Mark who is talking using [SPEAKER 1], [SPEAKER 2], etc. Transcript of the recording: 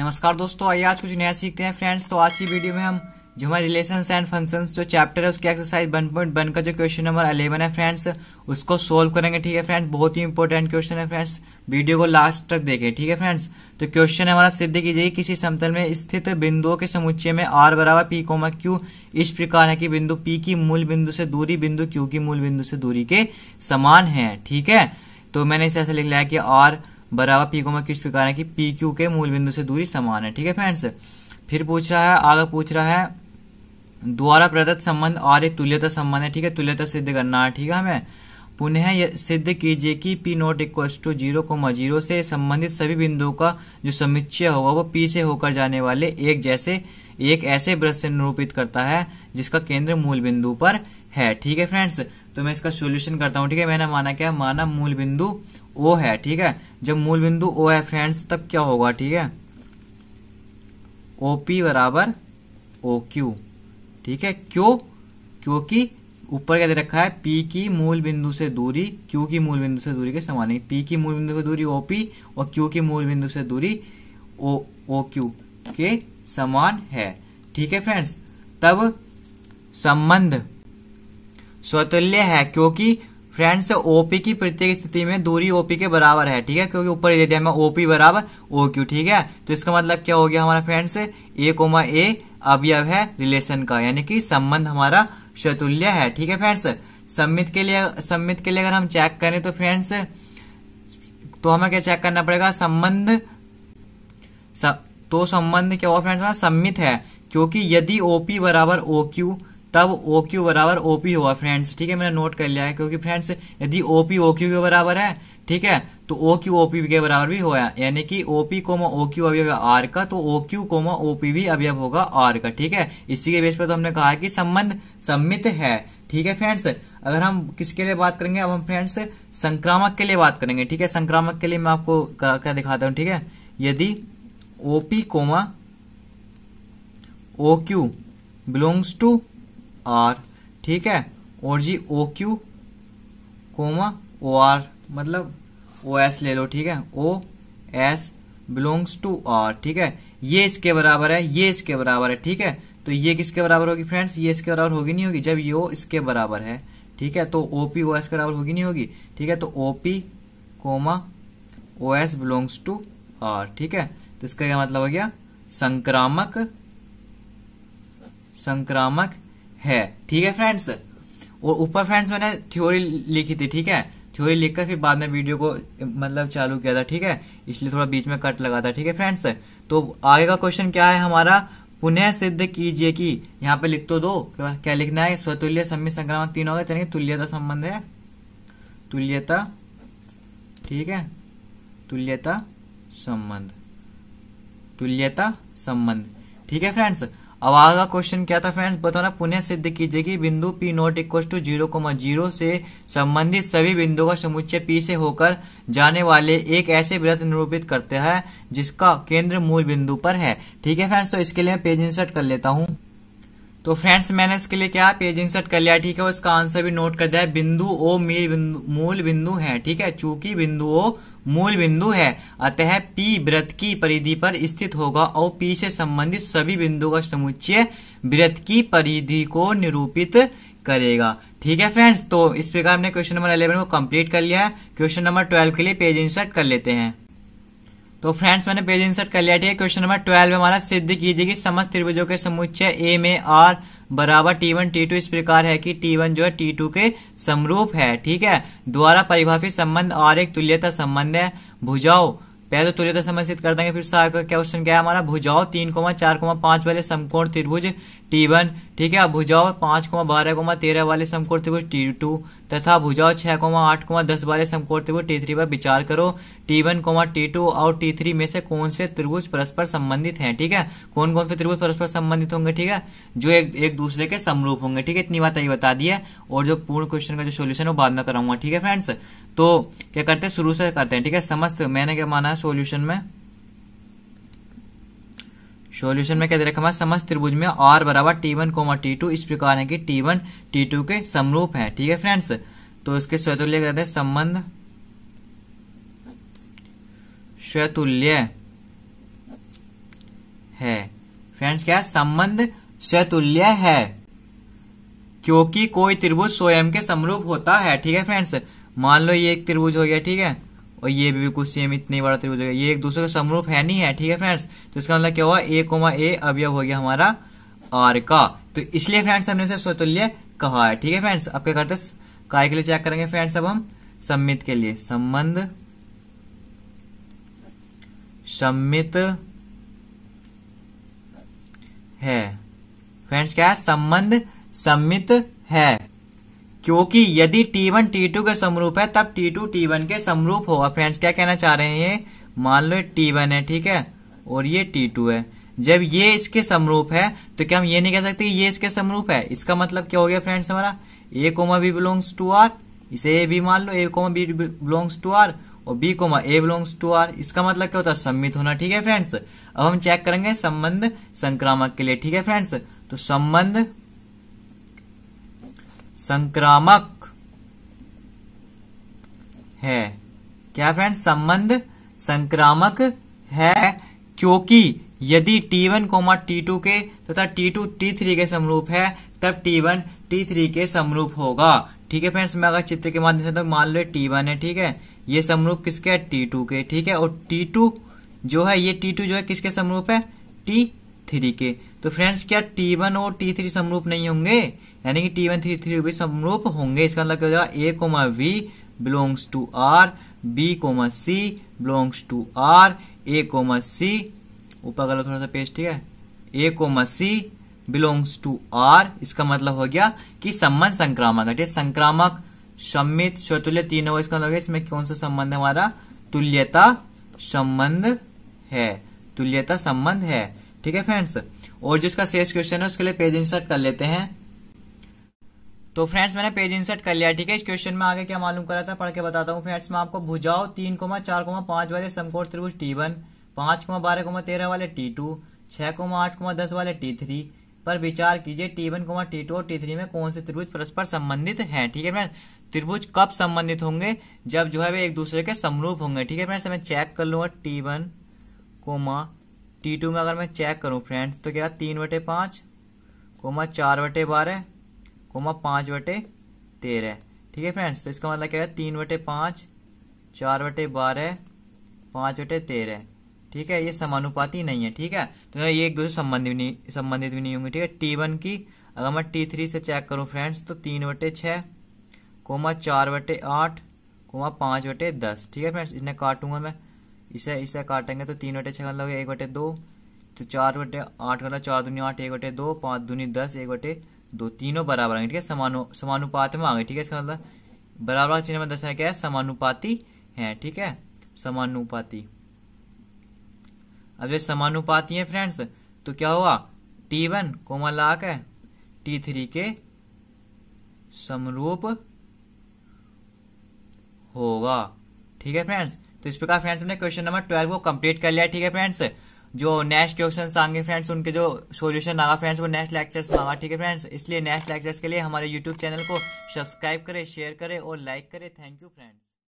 [SPEAKER 1] नमस्कार दोस्तों आइए आज कुछ नया सीखते हैं फ्रेंड्स तो आज की वीडियो में हम जो हमारे रिलेशन एंड फंक्शन जो चैप्टर है उसकी एक्सरसाइज वन पॉइंट वन का जो क्वेश्चन नंबर अलेवन है फ्रेंड्स उसको सोल्व करेंगे ठीक है फ्रेंड्स बहुत ही इंपॉर्टेंट क्वेश्चन है फ्रेंड्स वीडियो को लास्ट तक देखें ठीक है फ्रेंड्स तो क्वेश्चन हमारा सिद्ध कीजिए किसी समतल में स्थित बिंदुओं के समुच्चय में आर बराबर पी कोमा क्यू इस प्रकार है कि बिंदु पी की मूल बिंदु से दूरी बिंदु क्यू की मूल बिंदु से दूरी के समान है ठीक है तो मैंने इसे ऐसे लिख लिया है कि आर बराबर पी को मैं किस प्रकार है कि पी क्यू के मूल बिंदु से दूरी समान है ठीक है फ्रेंड्स फिर पूछ रहा है आगे पूछ रहा है द्वारा प्रदत्त संबंध और एक तुल्यता संबंध है ठीक है तुल्यता सिद्ध करना है ठीक है हमें पुनः सिद्ध कीजिए कि P not equal to zero को जीरो से संबंधित सभी बिंदुओं का जो समुच्चय होगा वो पी से होकर जाने वाले एक जैसे एक ऐसे ब्रश से निरूपित करता है जिसका केंद्र मूल बिंदु पर है ठीक है फ्रेंड्स तो मैं इसका सॉल्यूशन करता हूँ ठीक है मैंने माना क्या माना मूल बिंदु ओ है ठीक है जब मूल बिंदु ओ है फ्रेंड्स तब क्या होगा ठीक है ओपी बराबर ओ क्यू ठीक है क्यों क्योंकि ऊपर क्या दे रखा है पी की मूल बिंदु से दूरी क्यू की मूल बिंदु से दूरी के समान है पी की मूल बिंदु से दूरी ओपी और क्यू की मूल बिंदु से दूरी ओ ओ क्यू के समान है ठीक है फ्रेंड्स तब संबंध स्वतुल्य है क्योंकि फ्रेंड्स ओपी की प्रत्येक स्थिति में दूरी ओपी के बराबर है ठीक है क्योंकि ऊपर दे दिया हमें ओपी बराबर ओ क्यू ठीक है तो इसका मतलब क्या हो गया हमारा फ्रेंड्स ए कोमा ए अवयव है रिलेशन का यानी कि संबंध हमारा शतुल्य है ठीक है फ्रेंड्स सम्मित के लिए सम्मित के लिए अगर हम चेक करें तो फ्रेंड्स तो हमें क्या चेक करना पड़ेगा संबंध तो संबंध क्या हुआ फ्रेंड्स सम्मित हाँ, है क्योंकि यदि ओपी बराबर ओ क्यू तब ओ क्यू बराबर ओपी होगा फ्रेंड्स ठीक है मैंने नोट कर लिया है क्योंकि फ्रेंड्स यदि ओपी ओ क्यू के बराबर है ठीक है तो ओ क्यू ओपी के बराबर भी होगा यानी कि ओपी कोमा ओ क्यू अवयव आर का तो ओ क्यू कोमा ओपी भी अवयव होगा आर का ठीक है इसी के बेस पर तो हमने कहा कि संबंध सम्मित है ठीक है फ्रेंड्स अगर हम किसके लिए बात करेंगे अब हम फ्रेंड्स संक्रामक के लिए बात करेंगे ठीक है संक्रामक के लिए मैं आपको क्या दिखाता हूं ठीक है यदि OP comma O Q belongs to R ठीक है और G O Q comma O R मतलब ओ एस ले लो ठीक है O S belongs to R ठीक है ये इसके बराबर है ये इसके बराबर है ठीक है तो ये किसके बराबर होगी फ्रेंड्स ये इसके बराबर होगी नहीं होगी जब ये इसके बराबर है ठीक है तो ओ पी ओ एस के बराबर होगी नहीं होगी ठीक है तो O P comma O S belongs to R ठीक है तो इसका क्या मतलब हो गया संक्रामक संक्रामक है ठीक है फ्रेंड्स और ऊपर फ्रेंड्स मैंने थ्योरी लिखी थी ठीक है थ्योरी लिखकर फिर बाद में वीडियो को मतलब चालू किया था ठीक है इसलिए थोड़ा बीच में कट लगा था ठीक है फ्रेंड्स तो आगे का क्वेश्चन क्या है हमारा पुनः सिद्ध कीजिए कि यहाँ पे लिख तो दो क्या लिखना है स्वतुल्य सम्य संक्रामक तीन हो गए यानी तुल्यता संबंध है तुल्यता ठीक है तुल्यता संबंध तुल्यता संबंध ठीक है फ्रेंड्स अब आगे का क्वेश्चन क्या था फ्रेंड्स बताना पुनः सिद्ध कीजिए कि बिंदु P not equal to zero comma zero से संबंधित सभी बिंदुओं का समुच्चय पी से होकर जाने वाले एक ऐसे वृत्त निरूपित करते हैं जिसका केंद्र मूल बिंदु पर है ठीक है फ्रेंड्स तो इसके लिए मैं पेज इंसर्ट कर लेता हूँ तो फ्रेंड्स मैंने इसके लिए क्या पेज इंसर्ट कर लिया ठीक है उसका इसका आंसर भी नोट कर दिया है बिंदु ओ मील बिंदु मूल बिंदु है ठीक है चूंकि बिंदु ओ मूल बिंदु है अतः पी व्रत की परिधि पर स्थित होगा और पी से संबंधित सभी बिंदुओं का समुच्चय व्रत की परिधि को निरूपित करेगा ठीक है फ्रेंड्स तो इस प्रकार हमने क्वेश्चन नंबर 11 को कंप्लीट कर लिया है क्वेश्चन नंबर 12 के लिए पेज इंसर्ट कर लेते हैं तो फ्रेंड्स मैंने पेज इंसर्ट कर लिया ठीक है क्वेश्चन नंबर ट्वेल्व में हमारा सिद्ध कीजिए कि समस्त त्रिभुजों के समुच्चय ए में आर बराबर टी वन टी टू इस प्रकार है कि टी वन जो है टी टू के समरूप है ठीक है द्वारा परिभाषित संबंध आर एक तुल्यता संबंध है भुजाओ पहले तो तुल्यता संबंध सिद्ध कर देंगे फिर क्वेश्चन क्या है हमारा भुजाओ तीन कोमा चार कोमा पांच वाले समकोण त्रिभुज टी वन ठीक है भुजाओ पांच कोमा बारह कोमा तेरह वाले समकोण त्रिभुज टी टू तथा भुजाओ छह कोमा आठ कोमा दस वाले समकोण त्रिभुज टी थ्री पर विचार करो T one comma T two और टी थ्री में से कौन से त्रिभुज परस्पर संबंधित हैं ठीक है कौन कौन से त्रिभुज परस्पर संबंधित होंगे ठीक है जो एक, एक दूसरे के समरूप होंगे ठीक है इतनी बात आई बता दी है और जो पूर्ण क्वेश्चन का जो सोल्यूशन है वो बाद में कराऊंगा ठीक है फ्रेंड्स तो क्या करते हैं शुरू से करते हैं ठीक है समस्त मैंने क्या माना है सोल्यूशन में सॉल्यूशन में क्या दे रखा हमारे समस्त त्रिभुज में आर बराबर T one comma T two इस प्रकार है कि टी वन टी टू के समरूप है ठीक है फ्रेंड्स तो इसके स्वतुल्य कहते हैं संबंध स्वतुल्य है फ्रेंड्स क्या संबंध स्वतुल्य है क्योंकि कोई त्रिभुज स्वयं के समरूप होता है ठीक है फ्रेंड्स मान लो ये एक त्रिभुज हो गया ठीक है और ये भी बिल्कुल सेम इतनी बड़ा त्रिभुज हो ये एक दूसरे का समरूप है नहीं है ठीक है फ्रेंड्स तो इसका मतलब क्या हुआ ए कोमा ए अवयव हो गया हमारा आर का तो इसलिए फ्रेंड्स हमने उसे स्वतुल्य कहा है ठीक है फ्रेंड्स अब क्या करते काय के लिए चेक करेंगे फ्रेंड्स अब हम सम्मित के लिए संबंध सम्मित है फ्रेंड्स क्या है संबंध सम्मित है क्योंकि यदि T1 T2 के समरूप है तब T2 T1 के समरूप होगा फ्रेंड्स क्या कहना चाह रहे हैं मान लो T1 है ठीक है और ये T2 है जब ये इसके समरूप है तो क्या हम ये नहीं कह सकते ये इसके समरूप है इसका मतलब क्या हो गया फ्रेंड्स हमारा A comma B belongs to R इसे ए बी मान लो A comma B belongs to R और B comma A belongs to R इसका मतलब क्या होता है सम्मित होना ठीक है फ्रेंड्स अब हम चेक करेंगे संबंध संक्रामक के लिए ठीक है फ्रेंड्स तो संबंध संक्रामक है क्या फ्रेंड संबंध संक्रामक है क्योंकि यदि T one comma T two के तथा टी टू टी थ्री के समरूप है तब टी वन टी थ्री के समरूप होगा ठीक है फ्रेंड्स मैं अगर चित्र के माध्यम से तो मान लो टी वन है ठीक है ये समरूप किसके है टी टू के ठीक है और टी टू जो है ये टी टू जो है किसके समरूप है टी थ्री के तो फ्रेंड्स क्या टी वन और टी थ्री समरूप नहीं होंगे यानी कि टी वन थ्री थ्री भी समरूप होंगे इसका मतलब क्या हो जाएगा A comma V belongs to R B comma C belongs to R A comma C ऊपर कर लो थोड़ा सा पेस्ट ठीक है A comma C belongs to R इसका मतलब हो गया कि संबंध संक्रामक है संक्रामक सम्मित स्वतुल्य तीनों इसका मतलब इसमें कौन सा संबंध है हमारा तुल्यता संबंध है तुल्यता संबंध है ठीक है फ्रेंड्स और जिसका शेष क्वेश्चन है उसके लिए पेज इंसर्ट कर लेते हैं तो फ्रेंड्स मैंने पेज इंसर्ट कर लिया ठीक है इस क्वेश्चन में आगे क्या मालूम करा था पढ़ के बताता हूँ फ्रेंड्स मैं आपको भुजाओ तीन कोमा चार कोमा पांच वाले समकोण त्रिभुज टी वन पांच कोमा बारह कोमा तेरह वाले टी टू छह कोमा आठ कोमा दस वाले टी थ्री पर विचार कीजिए T one comma T two और टी थ्री में कौन से त्रिभुज परस्पर संबंधित है ठीक है फ्रेंड्स त्रिभुज कब संबंधित होंगे जब जो है वे एक दूसरे के समरूप होंगे ठीक है फ्रेंड्स मैं चेक कर लूंगा T one comma T two में अगर मैं चेक करूं फ्रेंड्स तो क्या तीन बटे पांच कोमा चार बटे बारह कोमा पांच बटे तेरह ठीक है फ्रेंड्स तो इसका मतलब क्या है तीन बटे पांच चार बटे बारह पांच बटे तेरह ठीक है ये समानुपाती नहीं है ठीक है तो ये एक दूसरे संबंधित नहीं संबंधित भी नहीं होंगे ठीक है टी वन की अगर मैं टी थ्री से चेक करूँ फ्रेंड्स तो तीन बटे छह कोमा चार बटे आठ कोमा पांच बटे दस ठीक है फ्रेंड्स इन्हें काटूंगा मैं इसे इसे काटेंगे तो तीन बटे छः का मतलब एक बटे दो तो चार बटे आठ का मतलब चार दूनी आठ एक बटे दो पाँच दूनी दस एक बटे दो तीनों बराबर आएंगे ठीक है समानु समानुपात में आगे ठीक है इसका मतलब बराबर चिन्ह में दर्शाया क्या है समानुपाती है ठीक है समानुपाती अब ये समानुपाती है फ्रेंड्स तो क्या हुआ टी वन कोमा लाख है टी थ्री के समरूप होगा ठीक है फ्रेंड्स तो इस प्रकार फ्रेंड्स हमने क्वेश्चन नंबर ट्वेल्व को कंप्लीट कर लिया ठीक है फ्रेंड्स जो नेक्स्ट क्वेश्चन आगे फ्रेंड्स उनके जो सोल्यूशन आगा फ्रेंड्स वो नेक्स्ट लेक्चर्स में आगा ठीक है फ्रेंड्स इसलिए नेक्स्ट लेक्चर्स के लिए हमारे यूट्यूब चैनल को सब्सक्राइब करें शेयर करें और लाइक करें थैंक यू फ्रेंड्स